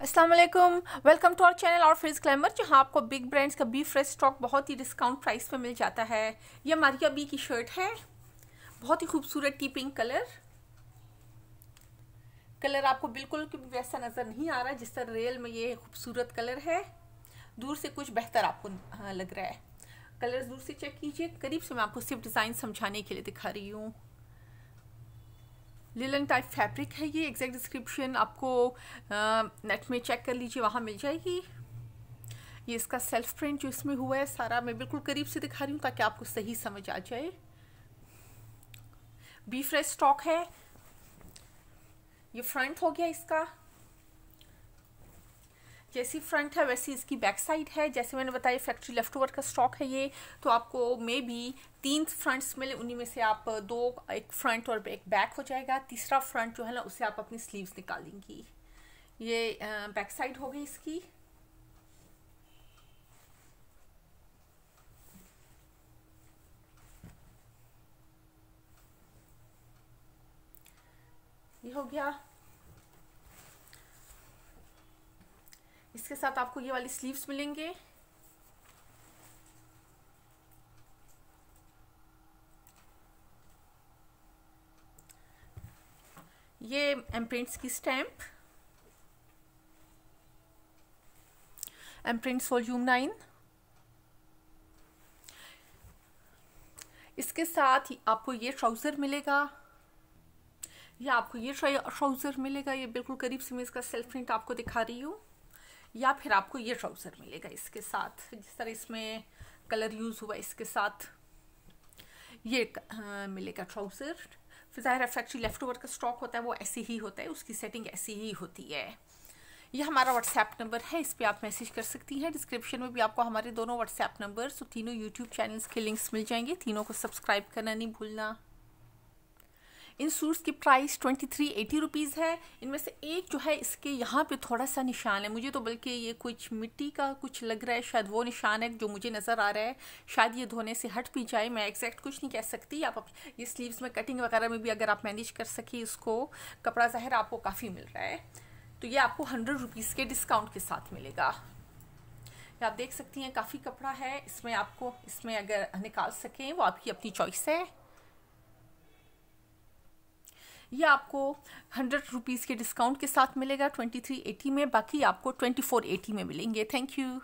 Aslam welcome to our channel और फ्रिज क्लाइमर जहाँ आपको बिग ब्रांड्स का बी फ्रेश स्टॉक बहुत ही डिस्काउंट प्राइस पे मिल जाता है ये मारिया बी की शर्ट है बहुत ही खूबसूरत टी पिंक कलर कलर आपको बिल्कुल वैसा नज़र नहीं आ रहा जिस तरह रियल में ये खूबसूरत कलर है दूर से कुछ बेहतर आपको हाँ, लग रहा है कलर दूर से चेक कीजिए करीब से मैं आपको सिर्फ डिज़ाइन समझाने के लिए दिखा रही हूँ लिलन टाइप फैब्रिक है ये एग्जैक्ट डिस्क्रिप्शन आपको नेट में चेक कर लीजिए वहाँ मिल जाएगी ये इसका सेल्फ प्रिंट जो इसमें हुआ है सारा मैं बिल्कुल करीब से दिखा रही हूँ ताकि आपको सही समझ आ जाए बी फ्रेश स्टॉक है ये फ्रंट हो गया इसका जैसी फ्रंट है वैसी इसकी बैक साइड है जैसे मैंने बताया फैक्ट्री लेफ्ट ओवर का स्टॉक है ये तो आपको मे बी तीन फ्रंट्स मिले उन्हीं में से आप दो एक फ्रंट और एक बैक हो जाएगा तीसरा फ्रंट जो है ना उसे आप अपनी स्लीव्स निकालेंगी ये बैक साइड हो गई इसकी ये हो गया इसके साथ आपको ये वाली स्लीव्स मिलेंगे ये एम्प्रिंट्स की स्टैम्प एम्प्रिंट्स वॉल्यूम नाइन इसके साथ ही आपको ये ट्राउज़र मिलेगा या आपको ये ट्राउज़र मिलेगा ये बिल्कुल करीब से मैं इसका सेल्फ प्रिंट आपको दिखा रही हूँ या फिर आपको ये ट्राउज़र मिलेगा इसके साथ जिस तरह इसमें कलर यूज़ हुआ इसके साथ ये आ, मिलेगा ट्राउज़र फिर ज़ाहिर फैक्ट्री लेफ्ट ओवर का स्टॉक होता है वो ऐसे ही होता है उसकी सेटिंग ऐसी ही होती है यह हमारा व्हाट्सएप नंबर है इस पर आप मैसेज कर सकती हैं डिस्क्रिप्शन में भी आपको हमारे दोनों व्हाट्सएप नंबर तो तीनों यूट्यूब चैनल्स के लिंक्स मिल जाएंगे तीनों को सब्सक्राइब करना नहीं भूलना इन सूट्स की price twenty three eighty rupees है इनमें से एक जो है इसके यहाँ पे थोड़ा सा निशान है मुझे तो बल्कि ये कुछ मिट्टी का कुछ लग रहा है शायद वो निशान है जो मुझे नज़र आ रहा है शायद ये धोने से हट भी जाए मैं एग्जैक्ट कुछ नहीं कह सकती आप ये स्लीव्स में कटिंग वगैरह में भी अगर आप मैनेज कर सकें इसको कपड़ा ज़ाहिर आपको काफ़ी मिल रहा है तो ये आपको हंड्रेड रुपीज़ के डिस्काउंट के साथ मिलेगा आप देख सकती हैं काफ़ी कपड़ा है इसमें आपको इसमें अगर निकाल सकें वो आपकी अपनी चॉइस है ये आपको हंड्रेड रुपीज़ के डिस्काउंट के साथ मिलेगा ट्वेंटी थ्री एटी में बाकी आपको ट्वेंटी फोर एटी में मिलेंगे थैंक यू